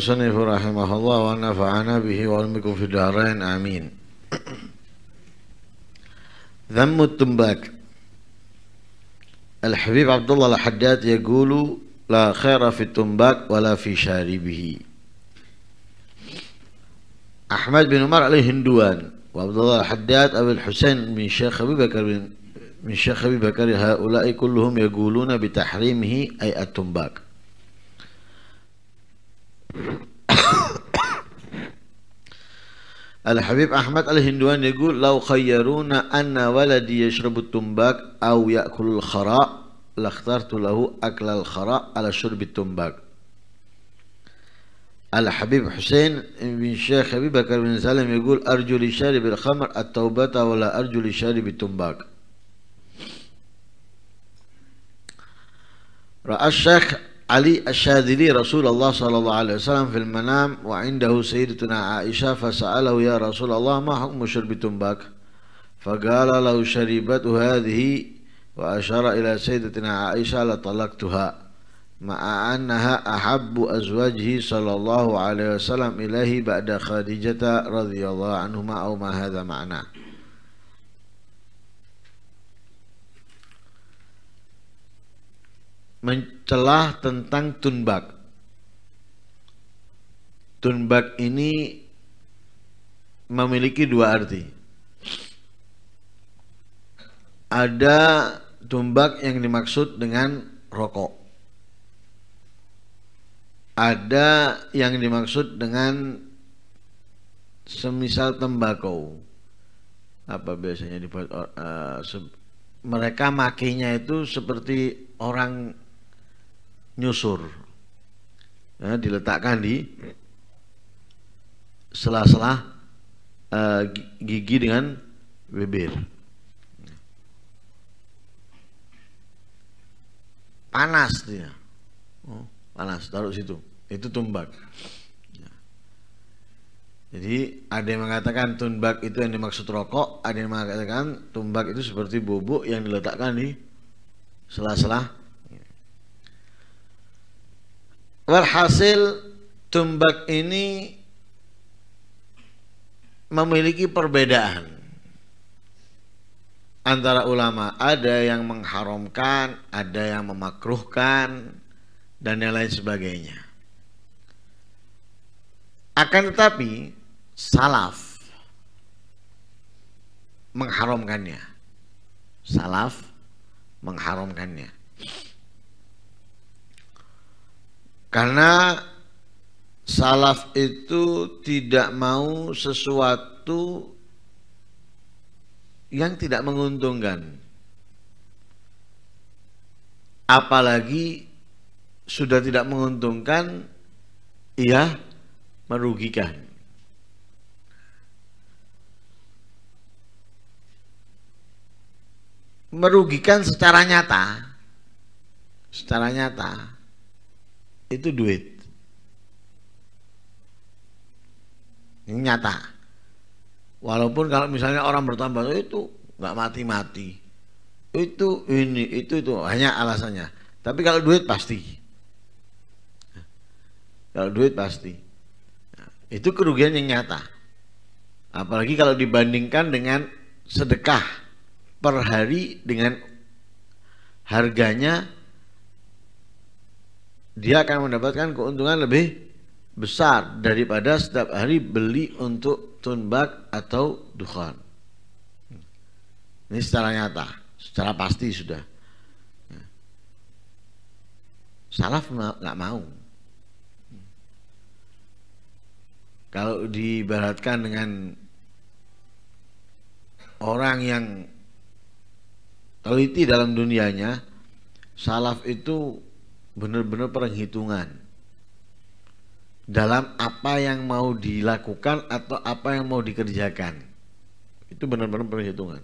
المصنف رحمه الله ونفعنا به وعلمكم في الدارين آمين ذم التنباك الحبيب عبد الله الحداد يقول لا خير في التنباك ولا في شاربه أحمد بن عمر عليه هندوان وعبد الله الحداد أبو الحسين من شيخ أبي بكر من شيخ أبي بكر هؤلاء كلهم يقولون بتحريمه أي التنباك الحبيب أحمد الهندواني يقول لو خيرونا أن ولدي يشرب التمباك أو يأكل الخراء لاخترت له أكل الخراء على شرب التمباك الحبيب حسين بن شيخ أبي بكر بن سالم يقول أرجو لشارب الخمر التوبة ولا أرجو لشارب التمباك رأى الشيخ علي الشاذلي رسول الله صلى الله عليه وسلم في المنام وعنده سيدتنا عائشة فسأله يا رسول الله ما حكم شرب التنباك فقال لو شربت هذه وأشار إلى سيدتنا عائشة لطلقتها مع أنها أحب أزواجه صلى الله عليه وسلم إليه بعد خديجة رضي الله عنهما أو ما هذا معناه mencelah tentang tunbak. Tunbak ini memiliki dua arti. Ada tumbak yang dimaksud dengan rokok. Ada yang dimaksud dengan semisal tembakau. Apa biasanya dibuat uh, mereka makinya itu seperti orang nyusur ya, diletakkan di sela-sela uh, gigi dengan bibir panas dia oh, panas taruh situ itu tumbak ya. jadi ada yang mengatakan tumbak itu yang dimaksud rokok, ada yang mengatakan tumbak itu seperti bubuk yang diletakkan di sela-sela Walhasil tumbak ini memiliki perbedaan antara ulama. Ada yang mengharamkan, ada yang memakruhkan, dan yang lain sebagainya. Akan tetapi, salaf mengharamkannya. Salaf mengharamkannya. Karena salaf itu tidak mau sesuatu yang tidak menguntungkan. Apalagi sudah tidak menguntungkan, ia merugikan. Merugikan secara nyata, secara nyata itu duit ini nyata walaupun kalau misalnya orang bertambah oh, itu nggak mati-mati itu ini itu itu hanya alasannya tapi kalau duit pasti kalau duit pasti nah, itu kerugian yang nyata apalagi kalau dibandingkan dengan sedekah per hari dengan harganya dia akan mendapatkan keuntungan lebih besar daripada setiap hari beli untuk tunbak atau dukhan. Ini secara nyata, secara pasti sudah. Salaf nggak mau. Kalau dibaratkan dengan orang yang teliti dalam dunianya, salaf itu benar-benar perhitungan dalam apa yang mau dilakukan atau apa yang mau dikerjakan itu benar-benar perhitungan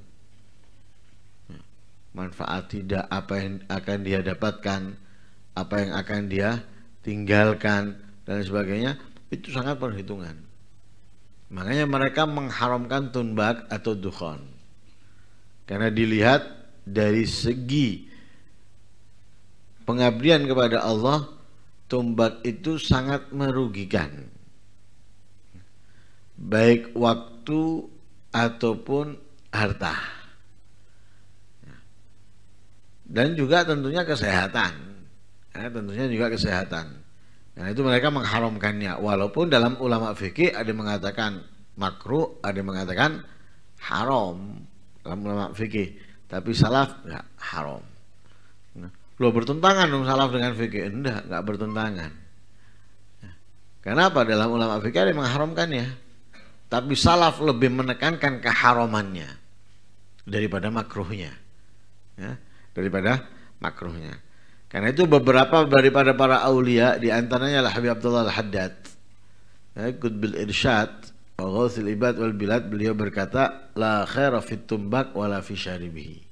manfaat tidak apa yang akan dia dapatkan apa yang akan dia tinggalkan dan sebagainya itu sangat perhitungan makanya mereka mengharamkan tunbak atau dukhon karena dilihat dari segi pengabdian kepada Allah tombak itu sangat merugikan baik waktu ataupun harta dan juga tentunya kesehatan ya, tentunya juga kesehatan Dan itu mereka mengharamkannya walaupun dalam ulama fikih ada yang mengatakan makruh ada yang mengatakan haram dalam ulama fikih tapi salaf ya haram Loh bertentangan dong salaf dengan fikih? Enggak, enggak bertentangan. Ya. Kenapa dalam ulama fikih ada yang ya, Tapi salaf lebih menekankan keharamannya daripada makruhnya. Ya, daripada makruhnya. Karena itu beberapa daripada para aulia di antaranya lah Habib Abdullah Al-Haddad. Ya, Qutbil Irsyad wa Ghauthil Ibad wal Bilad beliau berkata la khaira fit tumbak wala fi syaribihi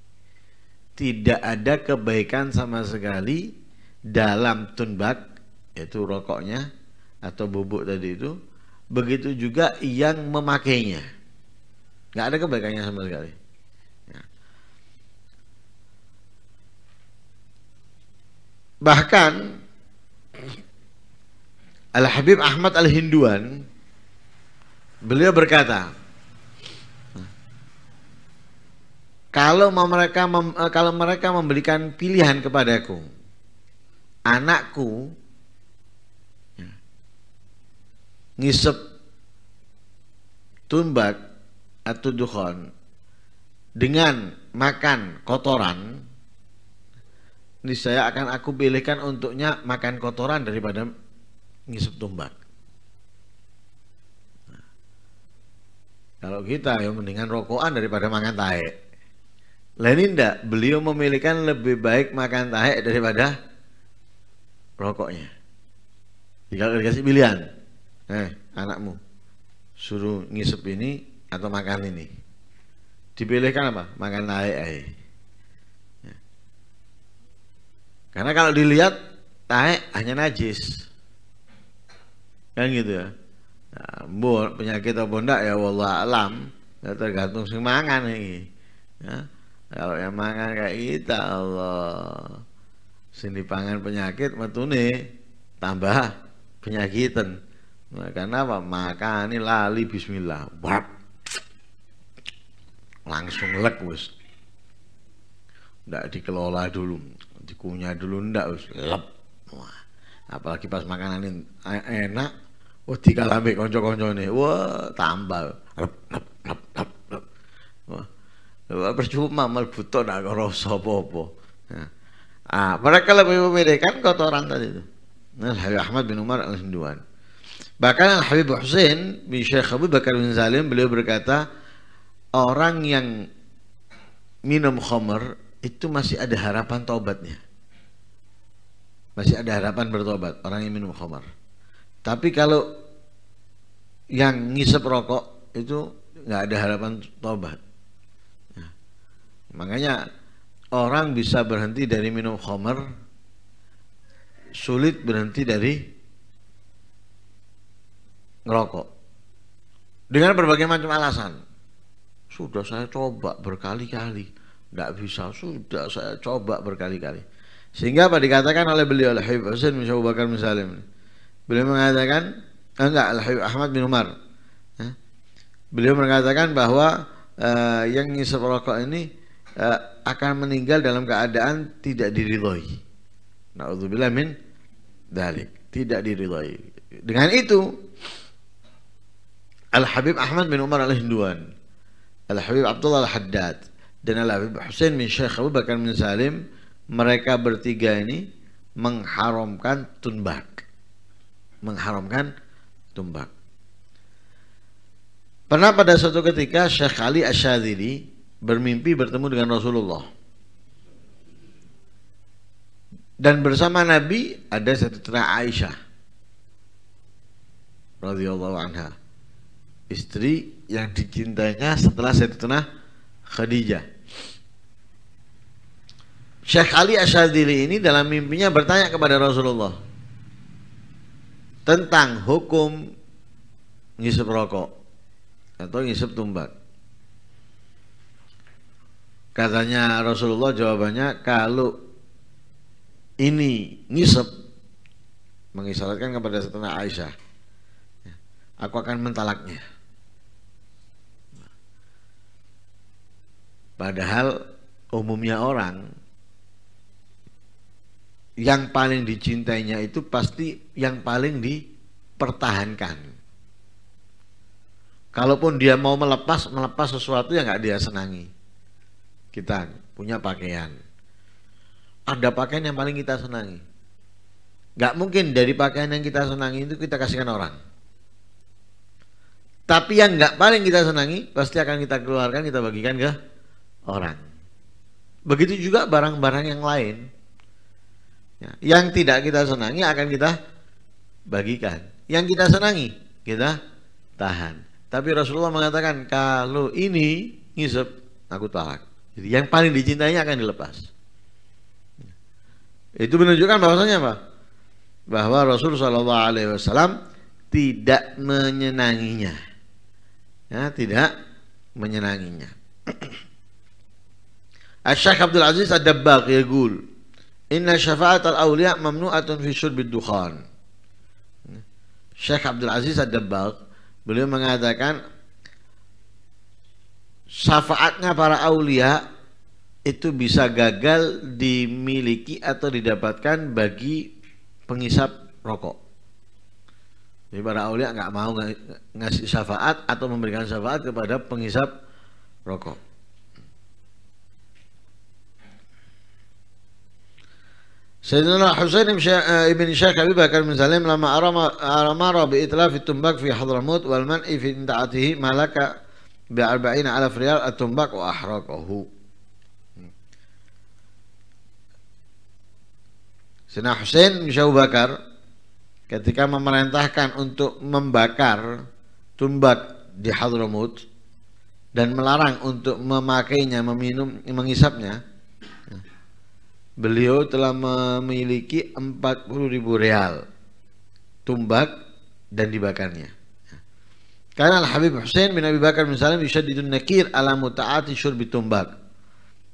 tidak ada kebaikan sama sekali dalam tunbak yaitu rokoknya atau bubuk tadi itu begitu juga yang memakainya nggak ada kebaikannya sama sekali ya. bahkan Al Habib Ahmad Al Hinduan beliau berkata kalau mereka mem, eh, kalau mereka memberikan pilihan kepadaku anakku ya, ngisep tumbak atau duhon dengan makan kotoran ini saya akan aku pilihkan untuknya makan kotoran daripada ngisep tumbak nah, kalau kita ya mendingan rokokan daripada makan taek Lenin enggak, beliau memilihkan lebih baik makan tahe daripada rokoknya. Jika dikasih pilihan, eh anakmu suruh ngisep ini atau makan ini, dipilihkan apa? Makan tahe. tahe. Ya. Karena kalau dilihat tahe hanya najis, kan gitu ya. Nah, penyakit atau bondak ya wallah alam ya, tergantung sing mangan ini. Ya kalau yang mangan kayak kita Allah. Sini pangan penyakit metune tambah penyakitan. Nah, karena apa? Makan ini lali bismillah. Wap. Langsung lek wis. Ndak dikelola dulu, dikunyah dulu ndak wis lep. Wah. Apalagi pas makanan ini e-, enak, wah konco-konco ini, Wah, tambah. Lep, lep percuma melbuton nak rasa apa-apa ya. ah, mereka lebih memedekan kan kotoran tadi itu nah, Habib Ahmad bin Umar al-Hinduan bahkan Al Habib Hussein bin Syekh Abu Bakar bin Salim beliau berkata orang yang minum khamr itu masih ada harapan taubatnya masih ada harapan bertobat orang yang minum khamar. Tapi kalau yang ngisep rokok itu nggak ada harapan taubat. Makanya orang bisa berhenti dari minum khamar sulit berhenti dari ngerokok. Dengan berbagai macam alasan. Sudah saya coba berkali-kali, nggak bisa. Sudah saya coba berkali-kali. Sehingga apa dikatakan oleh beliau oleh habib Hasan bin Bakar bin Beliau mengatakan, enggak ah, Al-Habib Ahmad bin Umar. Ya. beliau mengatakan bahwa eh, yang ngisap rokok ini uh, akan meninggal dalam keadaan tidak diridhoi. Nauzubillah min dalik, tidak diridhoi. Dengan itu Al Habib Ahmad bin Umar Al Hinduan, Al Habib Abdullah Al Haddad dan Al Habib Hussein bin Syekh Abu Bakar bin Salim, mereka bertiga ini mengharamkan tumbak, Mengharamkan tumbak. Pernah pada suatu ketika Syekh Ali Asyadili bermimpi bertemu dengan Rasulullah. Dan bersama Nabi ada Sayyidatuna Aisyah radhiyallahu anha. Istri yang dicintainya setelah Sayyidatuna Khadijah. Syekh Ali Asyadili ini dalam mimpinya bertanya kepada Rasulullah tentang hukum ngisep rokok atau ngisep tumbak. Katanya Rasulullah jawabannya kalau ini ngisep mengisyaratkan kepada setengah Aisyah ya, aku akan mentalaknya. Padahal umumnya orang yang paling dicintainya itu pasti yang paling dipertahankan. Kalaupun dia mau melepas, melepas sesuatu yang gak dia senangi kita punya pakaian. Ada pakaian yang paling kita senangi. Gak mungkin dari pakaian yang kita senangi itu kita kasihkan orang. Tapi yang gak paling kita senangi pasti akan kita keluarkan, kita bagikan ke orang. Begitu juga barang-barang yang lain. Ya, yang tidak kita senangi akan kita bagikan. Yang kita senangi kita tahan. Tapi Rasulullah mengatakan kalau ini ngisep aku tahan. Jadi yang paling dicintainya akan dilepas. Itu menunjukkan bahwasanya apa? Bahwa Rasul Shallallahu Alaihi Wasallam tidak menyenanginya, ya, tidak menyenanginya. Asy-Syaikh Abdul Aziz Ad-Dabbaq yaqul Inna syafa'at al-awliya mamnu'atun fi syurbid dukhan. Syekh Abdul Aziz Ad-Dabbaq beliau mengatakan syafaatnya para aulia itu bisa gagal dimiliki atau didapatkan bagi pengisap rokok. Jadi para aulia nggak mau ng ngasih syafaat atau memberikan syafaat kepada pengisap rokok. Sayyidina Husain ibn Syekh eh, Habib Bakar bin Salim lama arama bi itlaf tumbak fi Hadramut wal man'i fi ta'atihi malaka bi'arba'ina alaf riyal atumbak wa ahraqahu Sina Husain bin Bakar ketika memerintahkan untuk membakar tumbak di Hadramut dan melarang untuk memakainya, meminum, mengisapnya, beliau telah memiliki 40 ribu real tumbak dan dibakarnya. كان الحبيب حسين بن أبي بكر بن سالم يشدد النكير على متعاطي شرب التنباك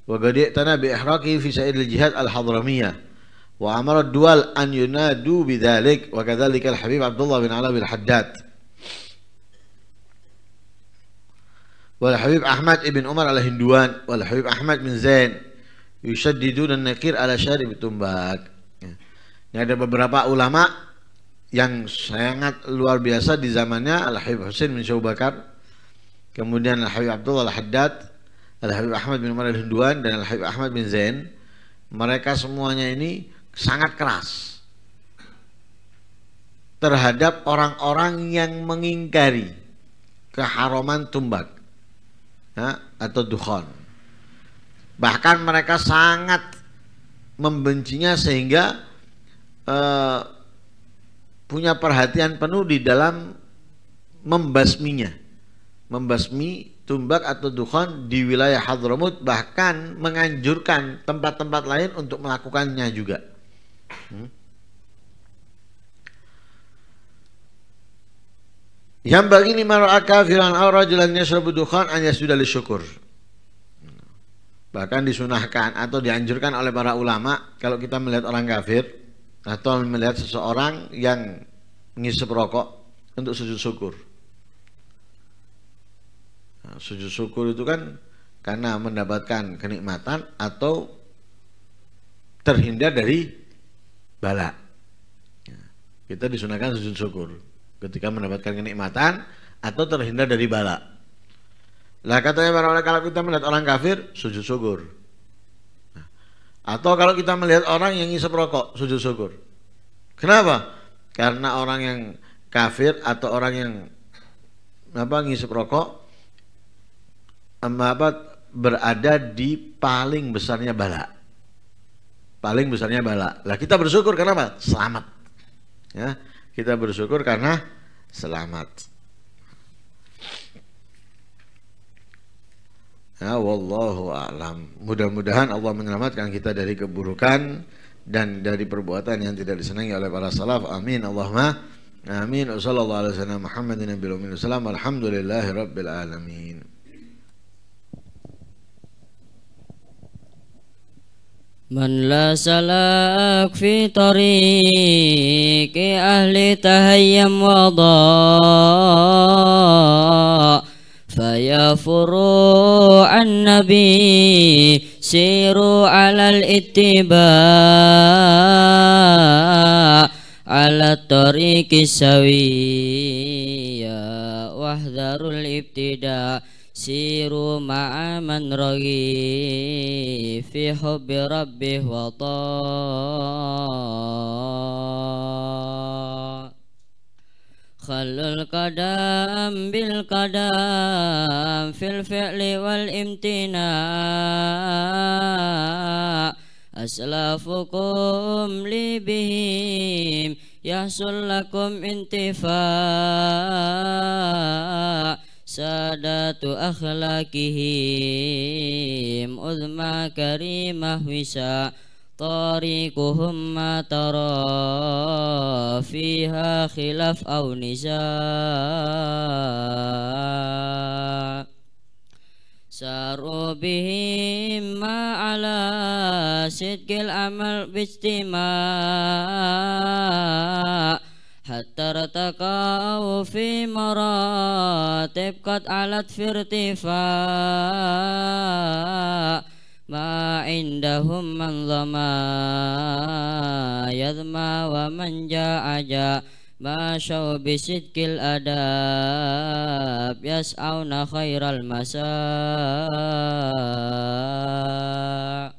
وقد ائتنى بإحراقه في سائر الجهات الحضرمية وأمر الدول أن ينادوا بذلك وكذلك الحبيب عبد الله بن علي بن الحداد والحبيب أحمد بن عمر الهندوان والحبيب أحمد بن زين يشددون النكير على شارب التنباك Ini يعني ada beberapa ulama yang sangat luar biasa di zamannya Al-Habib Hussein bin Syaubakar kemudian Al-Habib Abdullah Al-Haddad Al-Habib Ahmad bin Umar Al-Hinduan dan Al-Habib Ahmad bin Zain mereka semuanya ini sangat keras terhadap orang-orang yang mengingkari keharaman tumbak ya, atau dukhon bahkan mereka sangat membencinya sehingga eh, punya perhatian penuh di dalam membasminya membasmi tumbak atau dukhan di wilayah Hadramut bahkan menganjurkan tempat-tempat lain untuk melakukannya juga hmm? yang bagi lima ra'aka filan aura jalannya serbu dukhan hanya sudah disyukur bahkan disunahkan atau dianjurkan oleh para ulama kalau kita melihat orang kafir atau melihat seseorang yang ngisep rokok untuk sujud syukur. Nah, sujud syukur itu kan karena mendapatkan kenikmatan atau terhindar dari bala. Ya, kita disunahkan sujud syukur ketika mendapatkan kenikmatan atau terhindar dari bala. Lah katanya para ulama kalau kita melihat orang kafir sujud syukur. Atau kalau kita melihat orang yang ngisep rokok, sujud syukur. Kenapa? Karena orang yang kafir atau orang yang apa ngisep rokok apa berada di paling besarnya bala. Paling besarnya bala. Lah kita bersyukur karena apa? Selamat. Ya, kita bersyukur karena selamat. Ya, wallahu a'lam. Mudah-mudahan Allah menyelamatkan kita dari keburukan dan dari perbuatan yang tidak disenangi oleh para salaf. Amin. Allahumma amin. Wassallallahu alaihi wasallam Muhammadin nabiyil ummi wasallam. Alhamdulillahi rabbil alamin. فيا فروع النبي سيروا على الاتباع على الطريق السوية واحذروا الابتداء سيروا مع من رغي في حب ربه وطاعة خل القدم بالقدم في الفعل والامتناع أسلافكم لي بهم يحصل لكم انتفاع سادات أخلاقهم أذمى كريمة وساء طريقهم ما ترى فيها خلاف أو نزاع ساروا بهم ما على صدق الأمل باجتماع حتى ارتقوا في مراتب قد علت في ارتفاع ma indahum man zama yazma wa man ja'aja ma syau bisidkil adab yas'awna khairal masak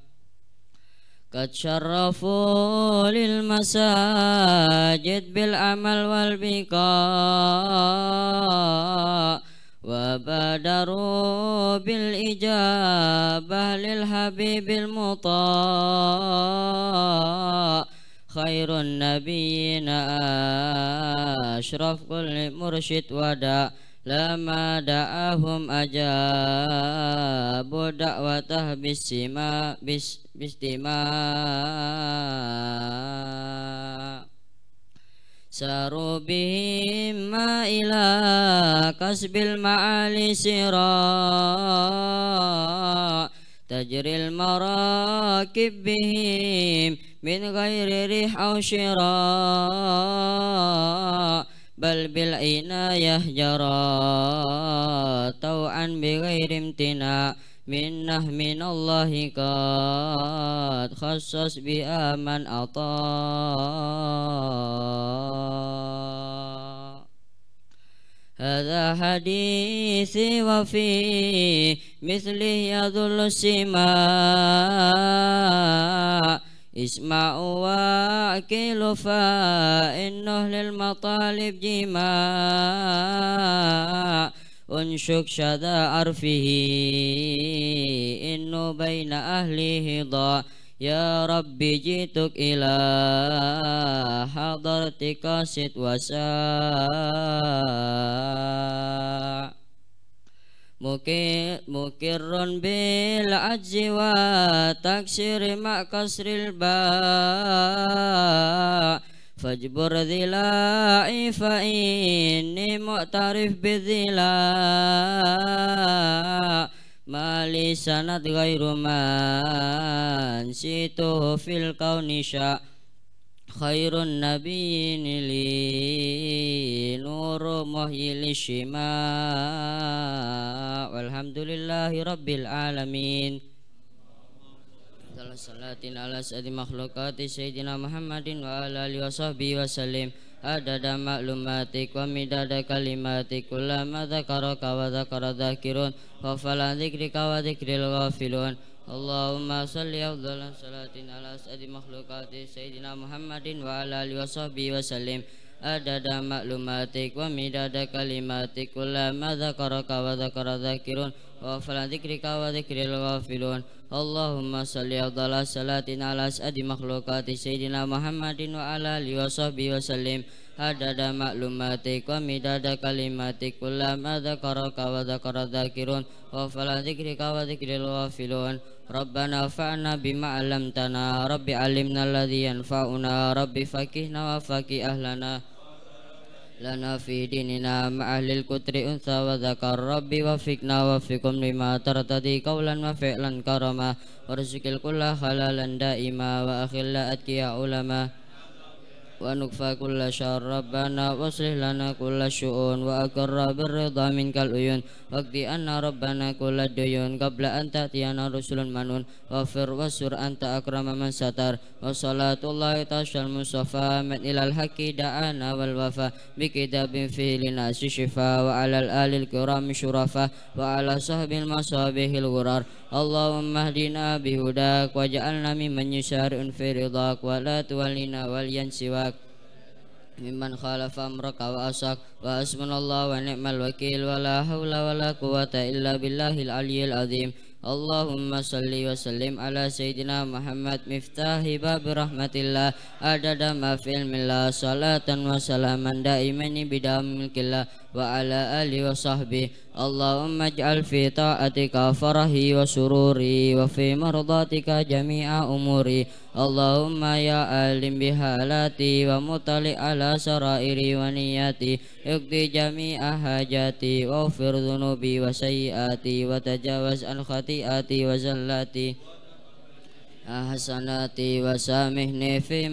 Katsyarrafu lil masajid bil amal wal biqa' وبادروا بالإجابة للحبيب المطاع خير النبيين أشرف كل مرشد ودا لما دعاهم أجابوا دعوته باستماع ساروا بهم إلى كسب المعالي سراء تجري المراكب بهم من غير ريح أو شراء بل بالعناية جرى طوعا بغير امتناء منه من الله قد خصص بها من أطاع هذا حديثي وفي مثله يذل السماء اسمع واكل فإنه للمطالب جماع unshuk syada arfihi innu bayna ahlihi hidha ya rabbi jituk ila tika sit Mukir, mukirun bil ajzi wa taksir ma kasril ba' فاجبر ذلائي فإني معترف بالذلاء ما لي سند غير ما نسيته في الكون شاء خير النبي لي نور مهي للشماء والحمد لله رب العالمين على صلاة على سيد مخلوقات سيدنا محمد وعلى آله وصحبه maklumatik wa معلوماتك ومداد كلماتك كلما ذكرك وذكر ذاكرون غفل عن ذكرك وذكر الغافلون Allahumma salli afdhalan salatin ala sayyidi makhlukati sayyidina Muhammadin wa ala alihi wa sahbihi wa sallim adada maklumatik wa midada kalimatik kullama dhakaraka wa dhakara dhakirun wa dhikrika wa dhikril ghafilun Allahumma salli ala salatin ala sa'adi makhlukati Sayyidina Muhammadin wa ala alihi wa sahbihi wa sallim Adada maklumatik wa midada kalimatik Kullama dhakaraka wa dhakara dhakirun Wa fala dhikrika wa dhikril wafilun Rabbana fa'na bima alamtana Rabbi alimna alladhi yanfa'una Rabbi fakihna wa fakih ahlana Lana fi dinina ma kutri unsa zakar rabbi wa fikna wa fikum lima tartadi kawlan wa fi'lan karama wa rizukil kulla khalalan daima wa akhila atkiya ulama wa nukfa kulla syar rabbana wa aslih lana kulla syu'un wa akarra berrida min kal uyun wakti anna rabbana kulla duyun qabla anta tiyana rusulun manun wa fir wa sur anta akrama man satar wa salatullahi tashal musafa amin ilal haki da'ana wal wafa bi kitabin fi lina syifa wa alal alil kiram syurafa wa ala sahbil masabihil gurar Allahumma hdina bihudak wa ja'alna mimman yusari'un firidak wa la tuwalina wal yansiwak ممن خالف أمرك وأساك وأسمن الله ونعم الوكيل ولا حول ولا قوة إلا بالله العلي العظيم اللهم صل وسلم على سيدنا محمد مفتاح باب رحمة الله عدد ما في علم الله صلاة وسلاما دائما بدام ملك الله وعلى آله وصحبه اللهم اجعل في طاعتك فرحي وسروري وفي مرضاتك جميع أموري Allahumma ya alim bihalati wa mutali ala sarairi wa niyati Yukti jami'a hajati wa ufir dhunubi wa sayyati wa tajawaz al khati'ati wa zallati wa حسناتي wa ma ya'ti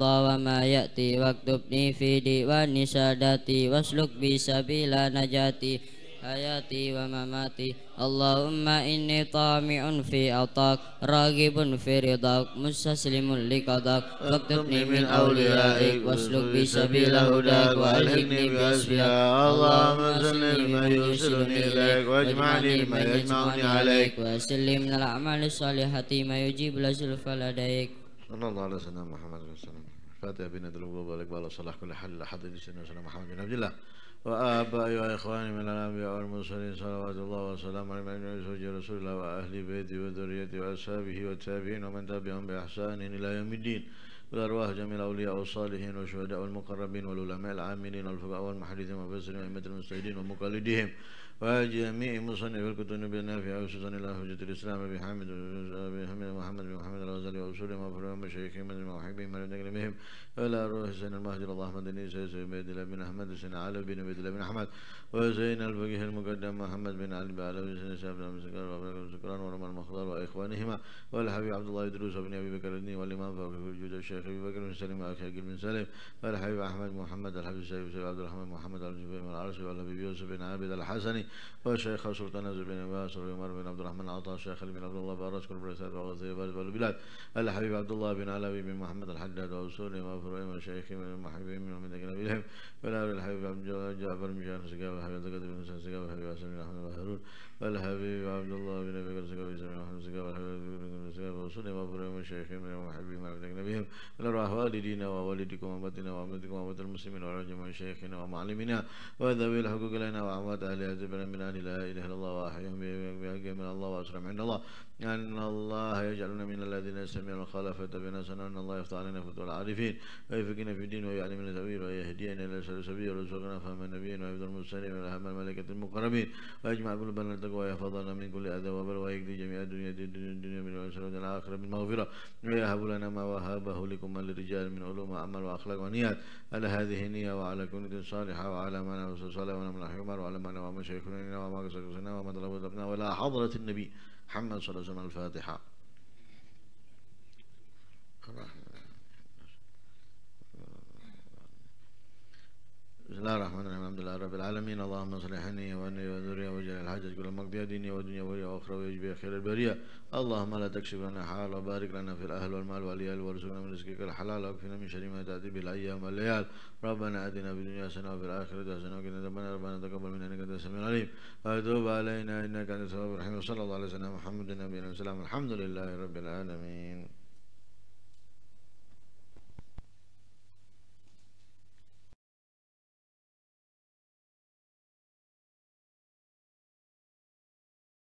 وما يأتي واكتبني في ديوان سادتي واسلك بي sabila najati حياتي ومماتي اللهم إني طامع في عطاك راغب في رضاك مستسلم لقضاك فاكتبني من أوليائك واسلك بي سبيل هداك وألهمني بأسفياك اللهم سلم ما يوصلني إليك واجمعني ما يجمعني عليك وأسلم من الأعمال الصالحة ما يجيب لزلف لديك صلى الله على سيدنا محمد وسلم فاتح بنا دلوقتي وبارك على صلاح كل حل لحد سيدنا محمد بن عبد الله وآبائي وإخواني من الأنبياء والمرسلين صلوات الله وسلامه على من زوج رسول الله وأهل بيتي وذريتي وأصحابه والتابعين ومن تبعهم بإحسان إلى يوم الدين والأرواح جميع الأولياء والصالحين والشهداء والمقربين والعلماء العاملين والفقهاء والمحدثين والمفسرين وأئمة المجتهدين ومقلديهم وجميع مصنف الكتب النافعة وسنن الله حجة الإسلام بحمد بحمد محمد بن محمد الغزالي وأصوله وفروعهم وشيخهم ومحبهم ومتكلمهم ولا روح حسين المهدي اللهم دني سيد بن الله بن أحمد حسين علي بن عبد الله بن أحمد وزين الفقيه المقدم محمد بن علي بن علوي حسين شاب بن سكران وابن سكران ورمى المخضر وإخوانهما والحبيب عبد الله يدرس بن أبي بكر الدين والإمام فوقه الجود الشيخ أبي بكر بن سليم وأخي بن سليم والحبيب أحمد محمد الحبيب سيف عبد الرحمن محمد العبد العرسي والحبيب يوسف بن عابد الحسني والشيخ شرط النجف بن باز عمر بن عبد الرحمن العطا شيخ بن عبد الله بارك كل برسالة وغزير بارد والبلاد الحبيب عبد الله بن علوي بن محمد الحداد وأسوني وأفروي وشيخي من المحبين من من أجنبيهم والأول الحبيب عبد جعفر بن جعفر سقاوي الحبيب عبد القادر بن حسن سقاوي الحبيب حسن بن أحمد هارون الحبيب عبد الله بن أبي بكر سقاوي سمي محمد سقاوي الحبيب بن سقاوي وأسوني وأفروي وشيخي من المحبين من أجنبيهم والأرواح والدينا ووالدكم وأمتنا وأمتكم وامت المسلمين وعلى جميع شيخنا ومعلمنا وذوي الحقوق لنا وأموات أهل هذه ربنا من أن لا إله إلا الله واحد بحق من الله وأسلم عند الله أن الله يجعلنا من الذين يستمعون القول فتبعنا أن الله يفتح علينا فتوى العارفين ويفقنا في الدين ويعلمنا التأويل ويهدينا إلى سبيل السبيل ويرزقنا فهم النبيين ويفضل المرسلين ويرحم الملائكة المقربين ويجمع قلوبنا التقوى ويحفظنا من كل أذى وبل ويقضي جميع الدنيا الدنيا الدنيا من والآخرة الآخرة بالمغفرة ويهب لنا ما وهبه لكم للرجال من علوم وأعمال وأخلاق ونيات على هذه النية وعلى كل صالحة وعلى ما من صلى الله عليه وسلم وعلى من ومشايخ يكون إلا ما قصد وما ضرب ولا حضرة النبي محمد صلى الله عليه وسلم الفاتحة بسم الله الرحمن الرحيم الحمد لله رب العالمين اللهم اصلحني واني وذري وجعل الحاجة كل مقضية ديني ودنيا ولي واخرى ويجبي خير البرية اللهم لا تكشف لنا حال وبارك لنا في الاهل والمال والعيال وارزقنا من رزقك الحلال واكفنا من شر ما تاتي به الايام والليال ربنا اتنا في الدنيا حسنة وفي الاخرة حسنة وقنا ذنب ربنا تقبل منا انك انت السميع العليم وتوب علينا انك انت التواب الرحيم وصلى الله على سيدنا محمد النبي والسلام الحمد لله رب العالمين